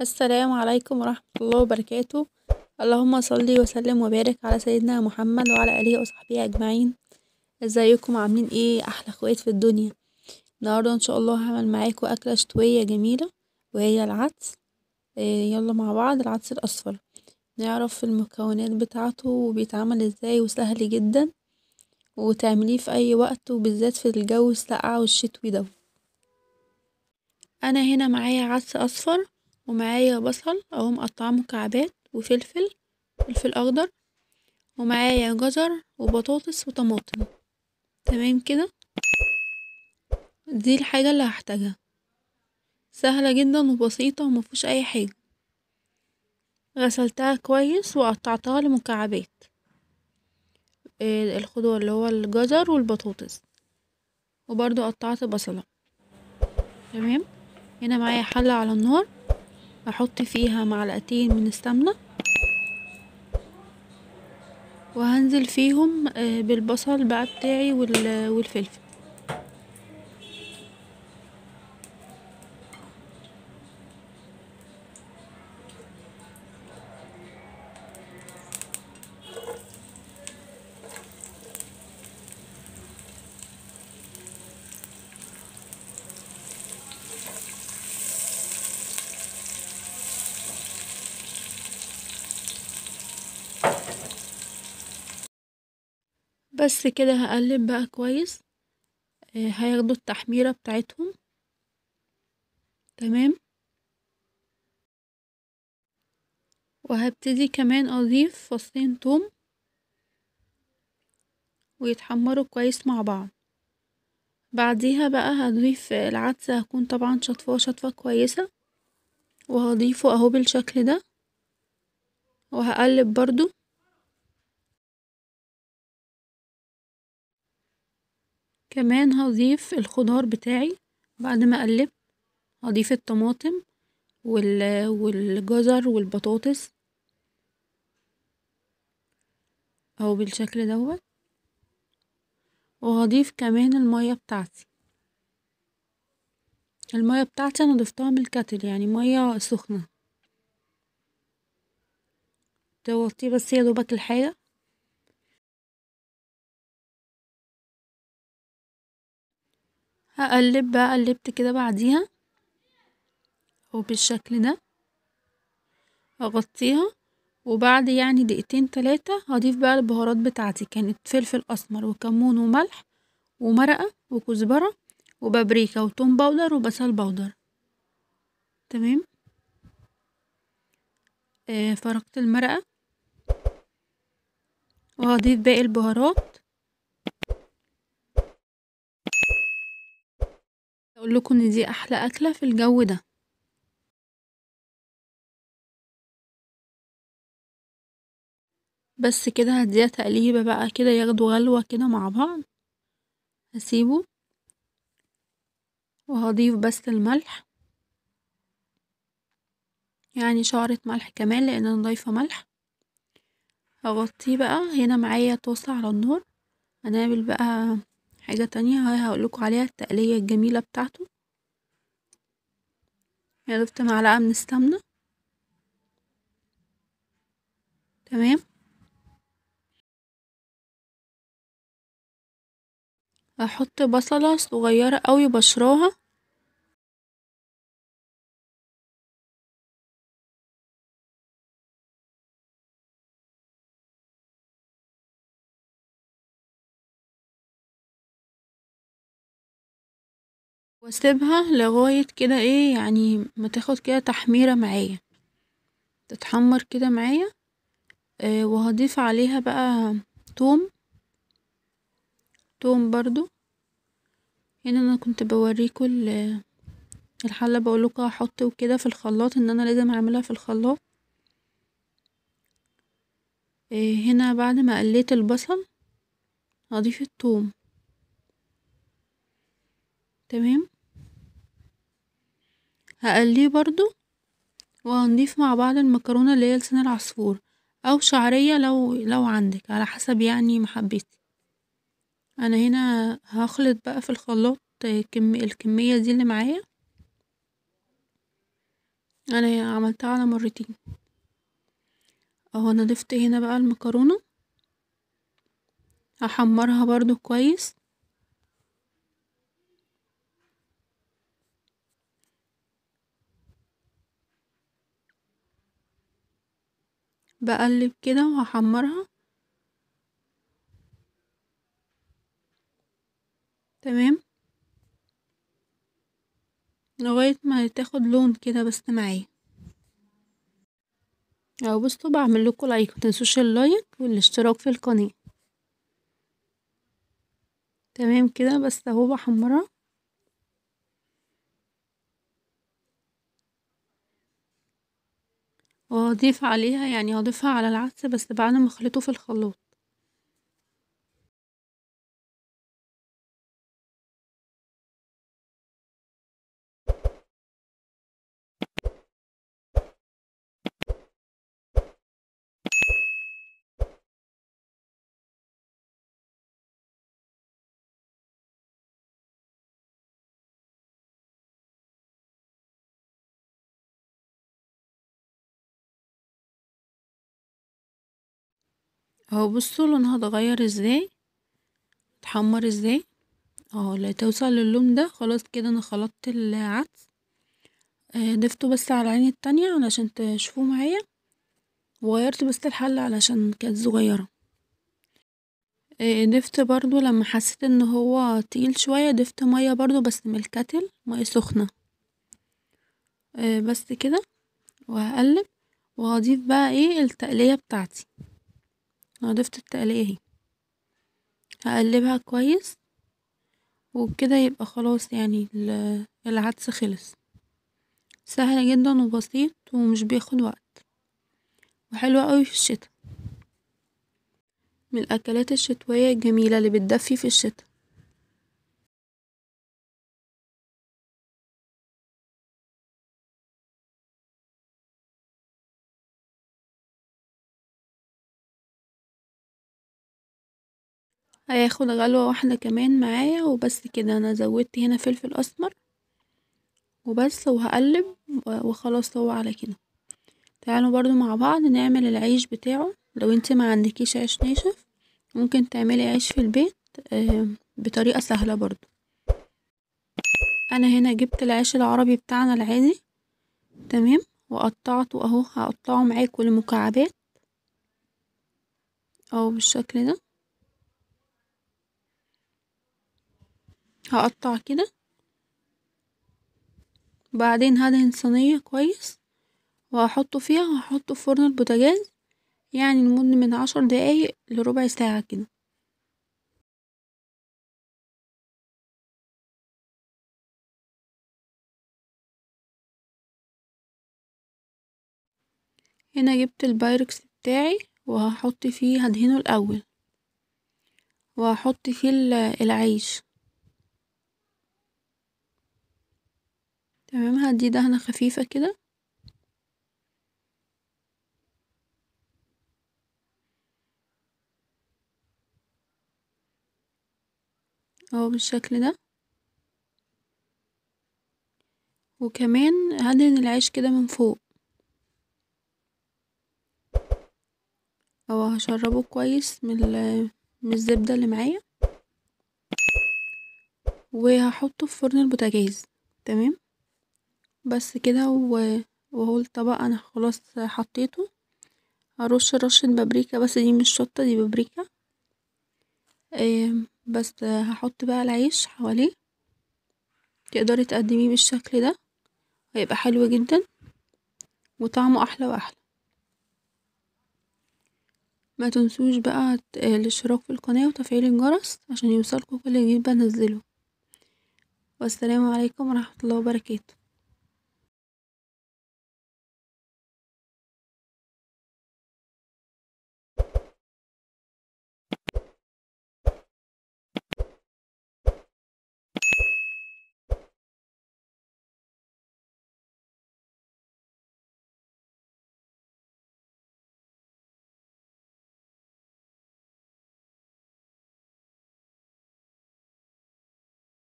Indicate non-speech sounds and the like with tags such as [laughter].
السلام عليكم ورحمة الله وبركاته اللهم صلي وسلم وبارك على سيدنا محمد وعلى آله وصحبه أجمعين ازيكم عاملين ايه احلى اخوات في الدنيا النهارده ان شاء الله هعمل معاكم اكله شتويه جميله وهي العدس آه، يلا مع بعض العدس الاصفر نعرف المكونات بتاعته وبيتعمل ازاي وسهل جدا وتعمليه في اي وقت وبالذات في الجو الساقع والشتوي ده انا هنا معايا عدس اصفر ومعايا بصل اهو مقطعاه مكعبات وفلفل فلفل اخضر ومعايا جزر وبطاطس وطماطم تمام كده دي الحاجة اللي هحتاجها سهلة جدا وبسيطة ومفيهوش اي حاجة غسلتها كويس وقطعتها لمكعبات الخضار اللي هو الجزر والبطاطس وبرضو قطعت بصلة تمام هنا معايا حلة على النار احط فيها معلقتين من السمنة وهنزل فيهم آه، بالبصل بقى بتاعي والفلفل بس كده هقلب بقى كويس آه، هياخدوا التحميرة بتاعتهم تمام وهبتدي كمان اضيف فصين توم ويتحمروا كويس مع بعض بعديها بقى هضيف العدس هكون طبعا شطفه شطفة كويسة وهضيفه اهو بالشكل ده وهقلب برضو كمان هضيف الخضار بتاعي بعد ما اقلب هضيف الطماطم والجزر والبطاطس او بالشكل دوت وهضيف كمان المية بتاعتي المية بتاعتي انا ضفتها من الكاتل يعني مية سخنة توطيه بس يا دوبك الحاجة هقلب بقى قلبت كده بعديها وبالشكل ده اغطيها وبعد يعني دقيقتين تلاتة هضيف بقى البهارات بتاعتي كانت فلفل اسمر وكمون وملح ومرقة وكزبرة وبابريكا وتوم باودر وبصل باودر تمام آه فرقت المرقة وهضيف باقي البهارات لكم ان دي احلى اكلة في الجو ده بس كده هديها تقليبة بقى كده ياخدوا غلوة كده مع بعض هسيبه وهضيف بس الملح يعني شعرة ملح كمان لان انا ضايفة ملح هغطيه بقى هنا معايا طاسة على النار هنعمل بقى حاجة تانية هاي هقولكوا عليها التقلية الجميلة بتاعته ضفت معلقة من السمنة تمام هحط بصلة صغيرة قوي بشراها واسيبها لغاية كده ايه يعني ما تاخد كده تحميرة معايا تتحمر كده معايا آه، وهضيف عليها بقى توم توم برضو هنا انا كنت بوريكوا الحلة بقولكوا احط وكده في الخلاط ان انا لازم اعملها في الخلاط آه، هنا بعد ما قليت البصل هضيف التوم تمام هقليه برضو وهنضيف مع بعض المكرونة اللي هي لسان العصفور أو شعرية لو لو عندك على حسب يعني محبتي أنا هنا هخلط بقى في الخلاط كم الكمية دي اللي معايا أنا عملتها على مرتين اهو أنا ضفت هنا بقى المكرونة هحمرها برضو كويس بقلب كده وهحمرها تمام لغاية ما تاخد لون كده بس معايا او بصوا بعمل لكم لايك متنسوش اللايك والاشتراك في القناة تمام كده بس اهو بحمرها وهضيف عليها يعني هضيفها على العدس بس بعد ما اخلطه في الخلاط. اهو بصوا لونها اتغير ازاي اتحمر ازاي اهو لا توصل للون ده خلاص كده انا خلطت العدس آه، ضفته بس على العين التانية علشان تشوفوه معايا وغيرت بس الحل علشان كانت صغيرة آه، ضفت برضو لما حسيت ان هو تقيل شوية ضفت مية برضو بس من الكتل مية سخنة آه، بس كده وهقلب وهضيف بقى ايه التقلية بتاعتي ضفت التقلية اهي هقلبها كويس وبكده يبقى خلاص يعني [hesitation] العدس خلص سهل جدا وبسيط ومش بياخد وقت وحلو قوي في الشتاء من الاكلات الشتوية الجميلة اللي بتدفي في الشتاء هياخد غلوة واحدة كمان معايا وبس كده انا زودت هنا فلفل اسمر وبس وهقلب وخلاص هو على كده تعالوا برضو مع بعض نعمل العيش بتاعه لو انت ما عندكيش عيش ناشف ممكن تعملي عيش في البيت بطريقة سهلة برضو انا هنا جبت العيش العربي بتاعنا العادي تمام وقطعته اهو هقطعه معاكم لمكعبات او بالشكل ده هقطع كده بعدين هدهن صينية كويس وهحطه فيها وهحطه في فرن البوتاجاز يعني لمدة من عشر دقايق لربع ساعة كده هنا جبت البايركس بتاعي وهحط فيه هدهنه الأول وهحط فيه العيش تمام هدي دهنة خفيفة كده اهو بالشكل ده وكمان هدهن العيش كده من فوق اهو هشربه كويس من من الزبدة اللي معايا وهحطه في فرن البوتاجاز تمام بس كده وهو الطبق انا خلاص حطيته هرش رشة بابريكا بس دي مش شطة دي بابريكا بس هحط بقى العيش حواليه تقدري تقدميه بالشكل ده هيبقى حلو جدا وطعمه احلى واحلى ما تنسوش بقى الاشتراك في القناة وتفعيل الجرس عشان يوصلكم كل جديد بنزله والسلام عليكم ورحمة الله وبركاته